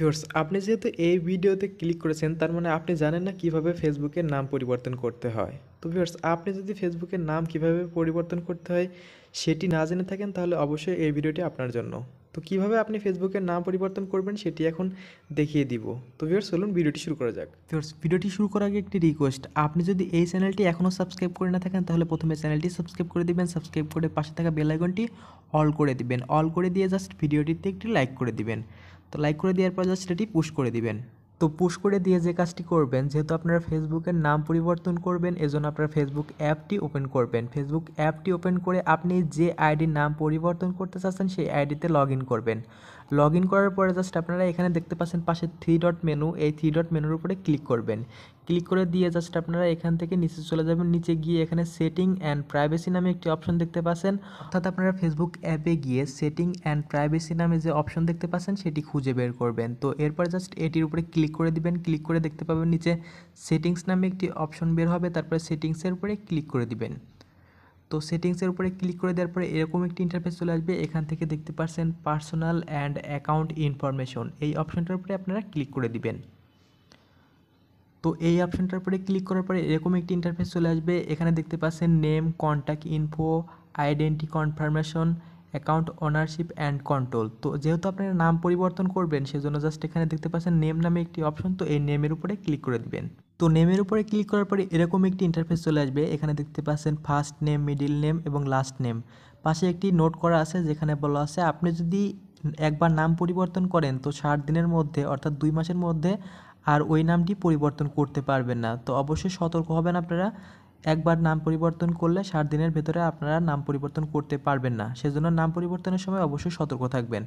viewers আপনি যেহেতু এই ভিডিওতে ক্লিক করেছেন তার মানে আপনি জানেন না কিভাবে ফেসবুকের নাম পরিবর্তন করতে হয় তো ভিউর্স আপনি যদি ফেসবুকের নাম কিভাবে পরিবর্তন করতে হয় সেটি না জেনে থাকেন তাহলে অবশ্যই এই ভিডিওটি আপনার জন্য তো কিভাবে আপনি ফেসবুকের নাম পরিবর্তন করবেন সেটি এখন দেখিয়ে দিব তো ভিউর্স চলুন ভিডিওটি শুরু করা যাক ভিউর্স ভিডিওটি শুরু করার আগে একটি রিকোয়েস্ট আপনি যদি এই চ্যানেলটি এখনও সাবস্ক্রাইব করে না থাকেন তাহলে প্রথমে চ্যানেলটি সাবস্ক্রাইব করে দিবেন সাবস্ক্রাইব করে পাশে থাকা বেলাইকনটি অল করে দিবেন অল করে দিয়ে জাস্ট ভিডিওটিতে একটি লাইক করে দিবেন তো লাইক করে দেওয়ার পর জাস্ট সেটি পুশ করে দিবেন তো পুশ করে দিয়ে যে কাজটি করবেন যেহেতু আপনারা ফেসবুকের নাম পরিবর্তন করবেন এজন্য আপনারা ফেসবুক অ্যাপটি ওপেন করবেন ফেসবুক অ্যাপটি ওপেন করে আপনি যে আইডির নাম পরিবর্তন করতে চাচ্ছেন সেই আইডিতে লগ করবেন লগ করার পরে জাস্ট আপনারা এখানে দেখতে পাচ্ছেন পাশে থ্রি ডট মেনু এই থ্রি ডট মেনুর উপরে ক্লিক করবেন ক্লিক করে দিয়ে জাস্ট আপনারা এখান থেকে নিচে চলে যাবেন নিচে গিয়ে এখানে সেটিং অ্যান্ড প্রাইভেসি নামে একটি অপশন দেখতে পাচ্ছেন অর্থাৎ আপনারা ফেসবুক অ্যাপে গিয়ে সেটিং অ্যান্ড প্রাইভেসি নামে যে অপশন দেখতে পাচ্ছেন সেটি খুঁজে বের করবেন তো এরপর জাস্ট এটির উপরে ক্লিক করে দিবেন ক্লিক করে দেখতে পাবেন নিচে সেটিংস নামে একটি অপশন বের হবে তারপরে সেটিংসের উপরে ক্লিক করে দিবেন তো সেটিংসের উপরে ক্লিক করে দেওয়ার পরে এরকম একটি ইন্টারফেস চলে আসবে এখান থেকে দেখতে পাচ্ছেন পার্সোনাল অ্যান্ড অ্যাকাউন্ট ইনফরমেশন এই অপশনটার উপরে আপনারা ক্লিক করে দিবেন তো এই অপশানটার উপরে ক্লিক করার পরে এরকম একটি ইন্টারফেস চলে আসবে এখানে দেখতে পাচ্ছেন name contact info identity confirmation account ownership and control তো যেহেতু আপনারা নাম পরিবর্তন করবেন সেজন্য জাস্ট এখানে দেখতে পাচ্ছেন নেম নামে একটি অপশন তো এই নেমের উপরে ক্লিক করে দিবেন তো নেমের উপরে ক্লিক করার পরে এরকম একটি ইন্টারফেস চলে আসবে এখানে দেখতে পাচ্ছেন ফার্স্ট নেম মিডিল নেম এবং লাস্ট নেম পাশে একটি নোট করা আছে যেখানে বলা আছে আপনি যদি একবার নাম পরিবর্তন করেন তো ষাট দিনের মধ্যে অর্থাৎ দুই মাসের মধ্যে আর ওই নামটি পরিবর্তন করতে পারবেন না তো অবশ্যই সতর্ক হবেন আপনারা একবার নাম পরিবর্তন করলে সাত দিনের ভেতরে আপনারা নাম পরিবর্তন করতে পারবেন না সেজন্য নাম পরিবর্তনের সময় অবশ্যই সতর্ক থাকবেন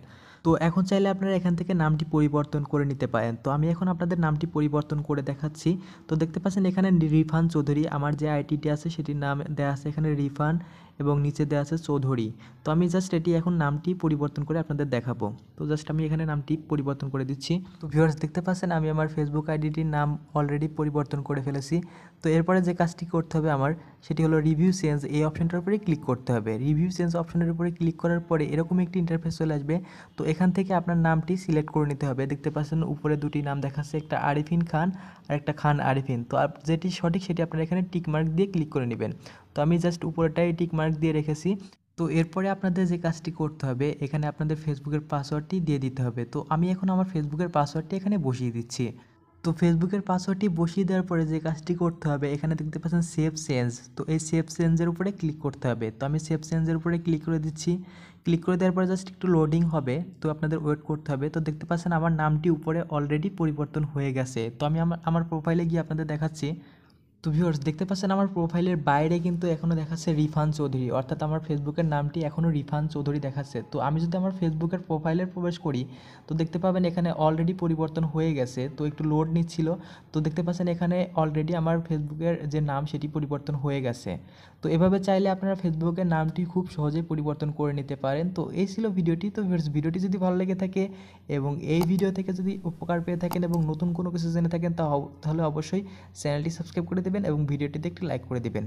তো এখন চাইলে আপনারা এখান থেকে নামটি পরিবর্তন করে নিতে পারেন তো আমি এখন আপনাদের নামটি পরিবর্তন করে দেখাচ্ছি তো দেখতে পাচ্ছেন এখানে রিফান চৌধুরী আমার যে আইটিটি আছে সেটির নাম দেওয়া আছে এখানে রিফান এবং নিচে দেওয়া আছে চৌধুরী তো আমি জাস্ট এটি এখন নামটি পরিবর্তন করে আপনাদের দেখাবো তো জাস্ট আমি এখানে নামটি পরিবর্তন করে দিচ্ছি তো ভিউয়ার্স দেখতে পাচ্ছেন আমি আমার ফেসবুক আইডিটির নাম অলরেডি পরিবর্তন করে ফেলেছি তো এরপরে যে কাজটি করতে হবে আমার সেটি হলো রিভিউ চেঞ্জ এই অপশানটার উপরে ক্লিক করতে হবে রিভিউ চেঞ্জ অপশনের উপরে ক্লিক করার পরে এরকম একটি ইন্টারফেস চলে আসবে তো এখান থেকে আপনার নামটি সিলেক্ট করে নিতে হবে দেখতে পাচ্ছেন উপরে দুটি নাম দেখাচ্ছে একটা আরিফিন খান আর একটা খান আরিফিন তো যেটি সঠিক সেটি আপনারা এখানে টিকমার্ক দিয়ে ক্লিক করে নেবেন তো আমি জাস্ট উপরেটাই টিকমার্ক দিয়ে রেখেছি তো এরপরে আপনাদের যে কাজটি করতে হবে এখানে আপনাদের ফেসবুকের পাসওয়ার্ডটি দিয়ে দিতে হবে তো আমি এখন আমার ফেসবুকের পাসওয়ার্ডটি এখানে বসিয়ে দিচ্ছি তো ফেসবুকের পাসওয়ার্ডটি বসিয়ে দেওয়ার পরে যে কাজটি করতে হবে এখানে দেখতে পাচ্ছেন সেভ চেঞ্জ তো এই সেভ চেঞ্জের উপরে ক্লিক করতে হবে তো আমি সেভ চেঞ্জের উপরে ক্লিক করে দিচ্ছি ক্লিক করে দেওয়ার পরে জাস্ট একটু লোডিং হবে তো আপনাদের ওয়েট করতে হবে তো দেখতে পাচ্ছেন আমার নামটি উপরে অলরেডি পরিবর্তন হয়ে গেছে তো আমি আমার আমার প্রোফাইলে গিয়ে আপনাদের দেখাচ্ছি তো ভিউয়ার্স দেখতে পাচ্ছেন আমার প্রোফাইলের বাইরে কিন্তু এখনও দেখাচ্ছে রিফান চৌধুরী অর্থাৎ আমার ফেসবুকের নামটি এখনও রিফান চৌধুরী দেখাচ্ছে তো আমি যদি আমার ফেসবুকের প্রোফাইলে প্রবেশ করি তো দেখতে পাবেন এখানে অলরেডি পরিবর্তন হয়ে গেছে তো একটু লোড নিচ্ছিল তো দেখতে পাচ্ছেন এখানে অলরেডি আমার ফেসবুকের যে নাম সেটি পরিবর্তন হয়ে গেছে তো এভাবে চাইলে আপনারা ফেসবুকের নামটি খুব সহজেই পরিবর্তন করে নিতে পারেন তো এই ছিল ভিডিওটি তো ভিউর্স ভিডিওটি যদি ভালো লেগে থাকে এবং এই ভিডিও থেকে যদি উপকার পেয়ে থাকেন এবং নতুন কোনো কিছু জেনে থাকেন তাহলে অবশ্যই চ্যানেলটি সাবস্ক্রাইব করে দেবেন দেবেন এবং ভিডিওটিতে একটি লাইক করে দিবেন